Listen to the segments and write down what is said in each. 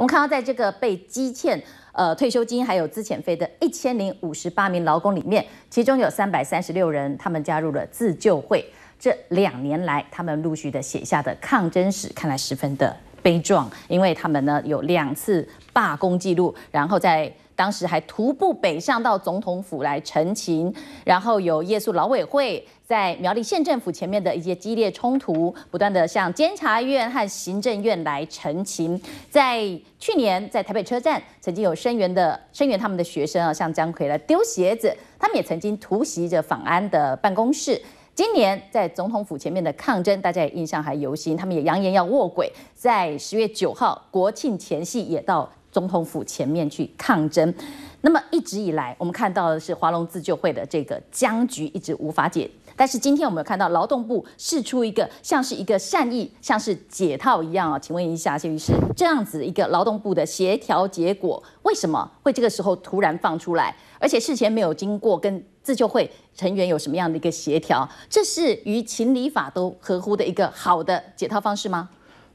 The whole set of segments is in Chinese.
我们看到，在这个被积欠、呃退休金还有资遣费的一千零五十八名劳工里面，其中有三百三十六人，他们加入了自救会。这两年来，他们陆续的写下的抗争史，看来十分的悲壮，因为他们呢有两次罢工记录，然后在。当时还徒步北上到总统府来澄清，然后有夜宿老委会，在苗栗县政府前面的一些激烈冲突，不断的向监察院和行政院来澄清。在去年，在台北车站曾经有声援的声援他们的学生啊，像姜奎来丢鞋子，他们也曾经突袭着访安的办公室。今年在总统府前面的抗争，大家也印象还犹新，他们也扬言要卧轨，在十月九号国庆前夕也到。总统府前面去抗争，那么一直以来，我们看到的是华龙自救会的这个僵局一直无法解。但是今天我们有看到劳动部释出一个像是一个善意，像是解套一样啊。请问一下谢律师，这样子一个劳动部的协调结果，为什么会这个时候突然放出来，而且事前没有经过跟自救会成员有什么样的一个协调？这是与情理法都合乎的一个好的解套方式吗？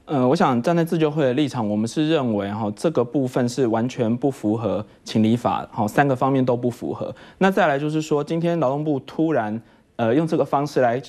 嗯，我想站在自救会的立场，我们是认为哈这个部分是完全不符合情理法，好三个方面都不符合。那再来就是说，今天劳动部突然呃用这个方式来。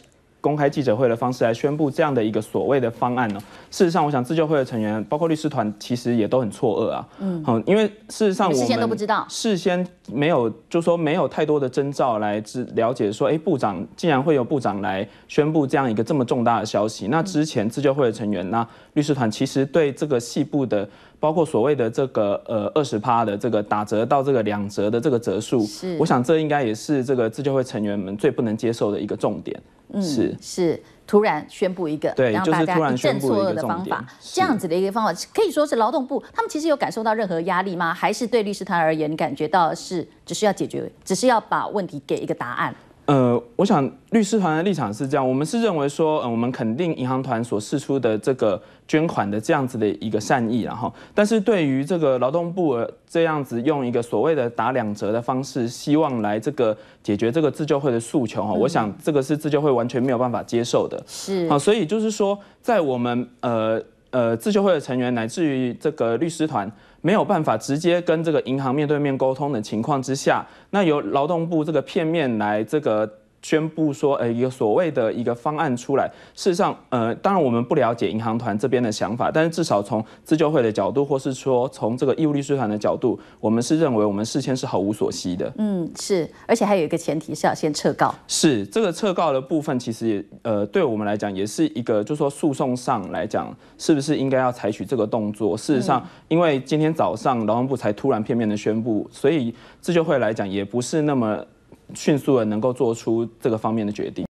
公开记者会的方式来宣布这样的一个所谓的方案呢？事实上，我想自救会的成员，包括律师团，其实也都很错愕啊。嗯，因为事实上我们事先都不知道，事先没有就说没有太多的征兆来知了解说，哎，部长竟然会有部长来宣布这样一个这么重大的消息。那之前自救会的成员，那律师团其实对这个细部的，包括所谓的这个呃二十趴的这个打折到这个两折的这个折数，是，我想这应该也是这个自救会成员们最不能接受的一个重点。是是突然宣布一个，对，让大家一阵错愕的方法，这样子的一个方法可以说是劳动部他们其实有感受到任何压力吗？还是对律师团而言感觉到是只是要解决，只是要把问题给一个答案？呃，我想律师团的立场是这样，我们是认为说，嗯，我们肯定银行团所释出的这个捐款的这样子的一个善意，然后，但是对于这个劳动部这样子用一个所谓的打两折的方式，希望来这个解决这个自救会的诉求，哈，我想这个是自救会完全没有办法接受的，是，啊，所以就是说，在我们呃。呃，自救会的成员乃至于这个律师团没有办法直接跟这个银行面对面沟通的情况之下，那由劳动部这个片面来这个。宣布说，呃，一个所谓的一个方案出来，事实上，呃，当然我们不了解银行团这边的想法，但是至少从自救会的角度，或是说从这个义务律师团的角度，我们是认为我们事先是毫无所惜的。嗯，是，而且还有一个前提是要先撤告。是，这个撤告的部分，其实也呃，对我们来讲也是一个，就是说诉讼上来讲，是不是应该要采取这个动作？事实上，因为今天早上劳动部才突然片面的宣布，所以自救会来讲也不是那么。迅速的能够做出这个方面的决定。